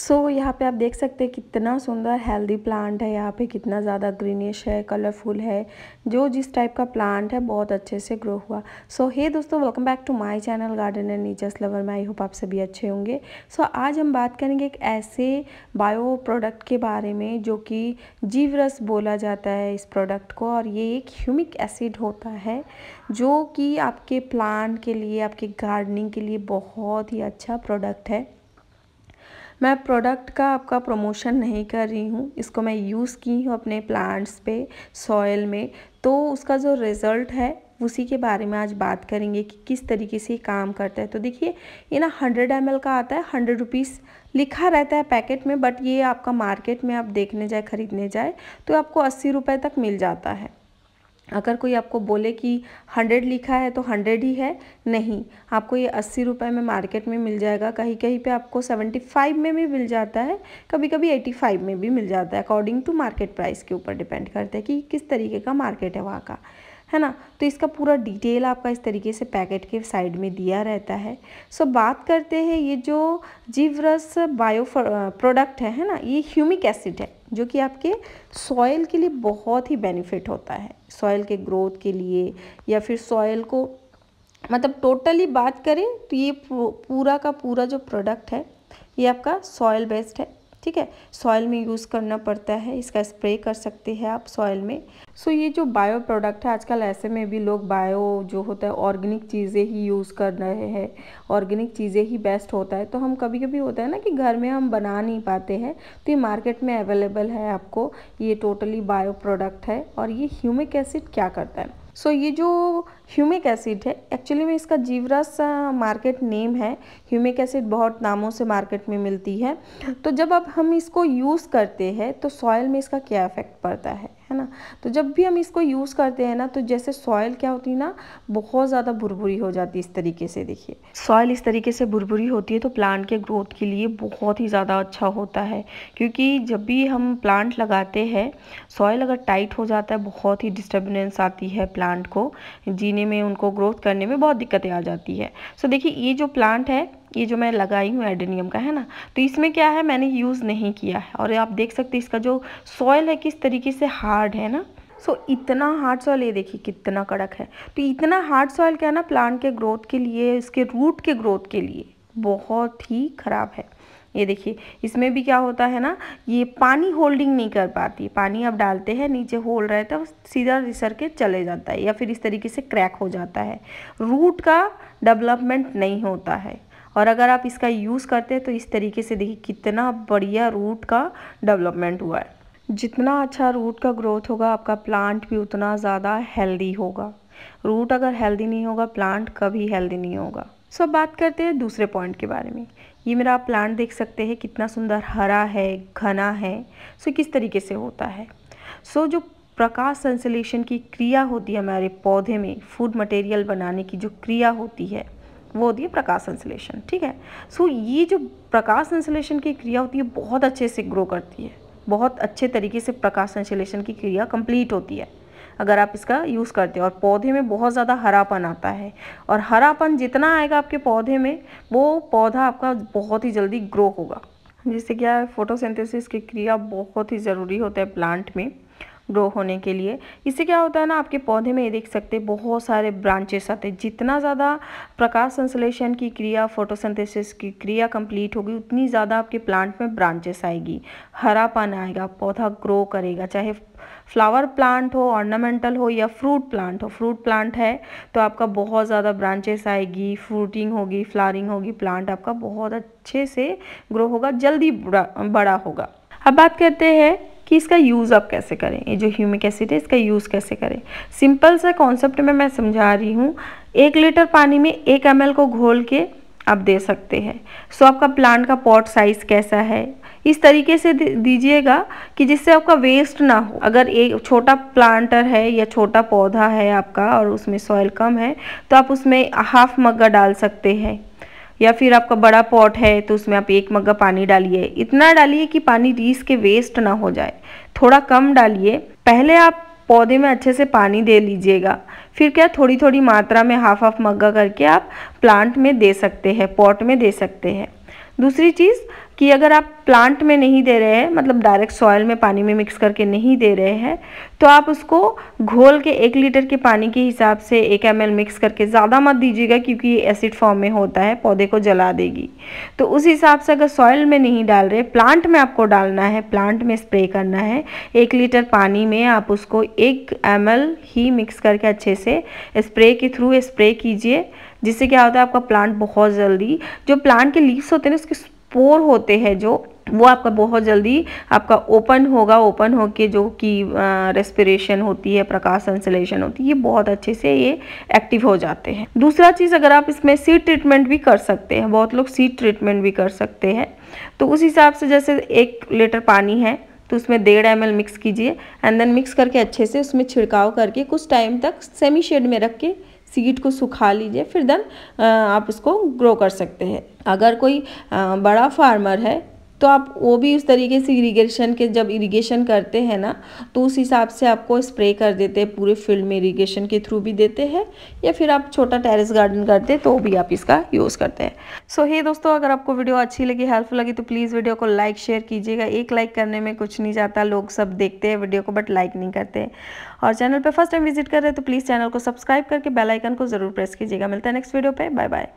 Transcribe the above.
सो so, यहाँ पे आप देख सकते हैं कितना सुंदर हेल्दी प्लांट है यहाँ पे कितना ज़्यादा ग्रीनिश है कलरफुल है जो जिस टाइप का प्लांट है बहुत अच्छे से ग्रो हुआ सो so, हे hey दोस्तों welcome back to my channel gardener nature's lover में आई होप आप सभी अच्छे होंगे सो so, आज हम बात करेंगे एक ऐसे बायो प्रोडक्ट के बारे में जो कि जीवरस बोला जाता है इस प्रोडक्ट को और ये एक ह्यूमिक एसिड होता है जो कि आपके प्लांट के लिए आपके गार्डनिंग के लिए बहुत ही अच्छा प्रोडक्ट है मैं प्रोडक्ट का आपका प्रमोशन नहीं कर रही हूँ इसको मैं यूज़ की हूँ अपने प्लांट्स पे सॉयल में तो उसका जो रिज़ल्ट है उसी के बारे में आज बात करेंगे कि किस तरीके से काम करता है तो देखिए ये ना हंड्रेड एम का आता है हंड्रेड रुपीज़ लिखा रहता है पैकेट में बट ये आपका मार्केट में आप देखने जाए ख़रीदने जाए तो आपको अस्सी रुपये तक मिल जाता है अगर कोई आपको बोले कि हंड्रेड लिखा है तो हंड्रेड ही है नहीं आपको ये अस्सी रुपये में मार्केट में मिल जाएगा कहीं कहीं पे आपको सेवेंटी फाइव में भी मिल जाता है कभी कभी एटी फाइव में भी मिल जाता है अकॉर्डिंग टू मार्केट प्राइस के ऊपर डिपेंड करता है कि किस तरीके का मार्केट है वहाँ का है ना तो इसका पूरा डिटेल आपका इस तरीके से पैकेट के साइड में दिया रहता है सो बात करते हैं ये जो जीवरस बायो प्रोडक्ट है है ना ये ह्यूमिक एसिड है जो कि आपके सॉयल के लिए बहुत ही बेनिफिट होता है सॉयल के ग्रोथ के लिए या फिर सॉयल को मतलब टोटली बात करें तो ये पूरा का पूरा जो प्रोडक्ट है ये आपका सॉयल बेस्ड है ठीक है सॉयल में यूज़ करना पड़ता है इसका स्प्रे कर सकते हैं आप सॉयल में सो ये जो बायो प्रोडक्ट है आजकल ऐसे में भी लोग बायो जो होता है ऑर्गेनिक चीज़ें ही यूज़ कर रहे हैं ऑर्गेनिक चीज़ें ही बेस्ट होता है तो हम कभी कभी होता है ना कि घर में हम बना नहीं पाते हैं तो ये मार्केट में अवेलेबल है आपको ये टोटली बायो प्रोडक्ट है और ये ह्यूमिक एसिड क्या करता है सो so, ये जो ह्यूमिक एसिड है एक्चुअली में इसका जीवरस मार्केट नेम है ह्यूमिक एसिड बहुत नामों से मार्केट में मिलती है तो जब अब हम इसको यूज़ करते हैं तो सॉयल में इसका क्या इफ़ेक्ट पड़ता है है ना तो जब भी हम इसको यूज़ करते हैं ना तो जैसे सॉयल क्या होती है ना बहुत ज़्यादा भुरभुरी हो जाती है इस तरीके से देखिए सॉयल इस तरीके से भुरभुरी होती है तो प्लांट के ग्रोथ के लिए बहुत ही ज़्यादा अच्छा होता है क्योंकि जब भी हम प्लांट लगाते हैं सॉयल अगर टाइट हो जाता है बहुत ही डिस्टर्बेंस आती है प्लांट को जीने बढ़ने में उनको ग्रोथ करने में बहुत दिक्कतें आ जाती है सो so, देखिए ये जो प्लांट है ये जो मैं लगाई हूँ एडेनियम का है ना तो इसमें क्या है मैंने यूज़ नहीं किया है और आप देख सकते हैं इसका जो सॉयल है किस तरीके से हार्ड है ना सो so, इतना हार्ड सॉइल ये देखिए कितना कड़क है तो इतना हार्ड सॉइल क्या है ना प्लांट के ग्रोथ के लिए इसके रूट के ग्रोथ के लिए बहुत ही ख़राब है ये देखिए इसमें भी क्या होता है ना ये पानी होल्डिंग नहीं कर पाती पानी आप डालते हैं नीचे होल रहता है सीधा रिसर के चले जाता है या फिर इस तरीके से क्रैक हो जाता है रूट का डेवलपमेंट नहीं होता है और अगर आप इसका यूज़ करते हैं तो इस तरीके से देखिए कितना बढ़िया रूट का डेवलपमेंट हुआ है जितना अच्छा रूट का ग्रोथ होगा आपका प्लांट भी उतना ज़्यादा हेल्दी होगा रूट अगर हेल्दी नहीं होगा प्लांट कभी हेल्दी नहीं होगा सो अब बात करते हैं दूसरे पॉइंट के बारे में ये मेरा आप प्लांट देख सकते हैं कितना सुंदर हरा है घना है सो किस तरीके से होता है सो जो प्रकाश संश्लेषण की क्रिया होती है हमारे पौधे में फूड मटेरियल बनाने की जो क्रिया होती है वो होती है प्रकाश संश्लेषण ठीक है सो ये जो प्रकाश संश्लेषण की क्रिया होती है बहुत अच्छे से ग्रो करती है बहुत अच्छे तरीके से प्रकाश संश्लेषण की क्रिया कंप्लीट होती है अगर आप इसका यूज़ करते हो और पौधे में बहुत ज़्यादा हरापन आता है और हरापन जितना आएगा आपके पौधे में वो पौधा आपका बहुत ही जल्दी ग्रो होगा जिससे क्या है फोटोसिंथेसिस की क्रिया बहुत ही ज़रूरी होता है प्लांट में ग्रो होने के लिए इससे क्या होता है ना आपके पौधे में ये देख सकते हैं बहुत सारे ब्रांचेस आते हैं जितना ज़्यादा प्रकाश संश्लेषण की क्रिया फोटोसिंथेसिस की क्रिया कंप्लीट होगी उतनी ज़्यादा आपके प्लांट में ब्रांचेस आएगी हरापन आएगा पौधा ग्रो करेगा चाहे फ्लावर प्लांट हो ऑर्नामेंटल हो या फ्रूट प्लांट हो फ्रूट प्लांट है तो आपका बहुत ज़्यादा ब्रांचेस आएगी फ्रूटिंग होगी फ्लावरिंग होगी प्लांट आपका बहुत अच्छे से ग्रो होगा जल्दी बड़ा होगा अब बात करते हैं कि इसका यूज़ आप कैसे करें ये जो ह्यूमिक एसिड है इसका यूज़ कैसे करें सिंपल सा कॉन्सेप्ट में मैं समझा रही हूँ एक लीटर पानी में एक एम को घोल के आप दे सकते हैं सो आपका प्लांट का पॉट साइज़ कैसा है इस तरीके से दीजिएगा कि जिससे आपका वेस्ट ना हो अगर एक छोटा प्लांटर है या छोटा पौधा है आपका और उसमें सॉइल कम है तो आप उसमें हाफ मग्गा डाल सकते हैं या फिर आपका बड़ा पॉट है तो उसमें आप एक मग्गा पानी डालिए इतना डालिए कि पानी रीस के वेस्ट ना हो जाए थोड़ा कम डालिए पहले आप पौधे में अच्छे से पानी दे लीजिएगा फिर क्या थोड़ी थोड़ी मात्रा में हाफ हाफ मग्गा करके आप प्लांट में दे सकते हैं पॉट में दे सकते हैं दूसरी चीज़ कि अगर आप प्लांट में नहीं दे रहे हैं मतलब डायरेक्ट सॉयल में पानी में मिक्स करके नहीं दे रहे हैं तो आप उसको घोल के एक लीटर के पानी के हिसाब से एक एम मिक्स करके ज़्यादा मत दीजिएगा क्योंकि ये एसिड फॉर्म में होता है पौधे को जला देगी तो उस हिसाब से अगर सॉयल में नहीं डाल रहे प्लांट में आपको डालना है प्लांट में स्प्रे करना है एक लीटर पानी में आप उसको एक एम ही मिक्स करके अच्छे से स्प्रे के थ्रू स्प्रे कीजिए जिससे क्या होता है आपका प्लांट बहुत जल्दी जो प्लांट के लीव्स होते हैं ना उसके पोर होते हैं जो वो आपका बहुत जल्दी आपका ओपन होगा ओपन होके जो कि रेस्पिरेशन होती है प्रकाश संश्लेषण होती है ये बहुत अच्छे से ये एक्टिव हो जाते हैं दूसरा चीज़ अगर आप इसमें सीट ट्रीटमेंट भी कर सकते हैं बहुत लोग सीट ट्रीटमेंट भी कर सकते हैं तो उस हिसाब से जैसे एक लीटर पानी है तो उसमें डेढ़ एम मिक्स कीजिए एंड देन मिक्स करके अच्छे से उसमें छिड़काव करके कुछ टाइम तक सेमी शेड में रख के सीड को सुखा लीजिए फिर देन आप इसको ग्रो कर सकते हैं अगर कोई बड़ा फार्मर है तो आप वो भी उस तरीके से इरीगेशन के जब इरीगेशन करते हैं ना तो उस हिसाब से आपको स्प्रे कर देते हैं पूरे फील्ड में इरीगेशन के थ्रू भी देते हैं या फिर आप छोटा टेरेस गार्डन करते हैं तो भी आप इसका यूज़ करते हैं सो हे दोस्तों अगर आपको वीडियो अच्छी लगी हेल्पफुल लगी तो प्लीज़ वीडियो को लाइक शेयर कीजिएगा एक लाइक करने में कुछ नहीं जाता लोग सब देखते हैं वीडियो को बट लाइक नहीं करते और चैनल पर फर्स्ट टाइम विजिट कर रहे हैं तो प्लीज़ चैनल को सब्सक्राइब करके बेलाइकन को ज़रूर प्रेस कीजिएगा मिलता है नेक्स्ट वीडियो पर बाय बाय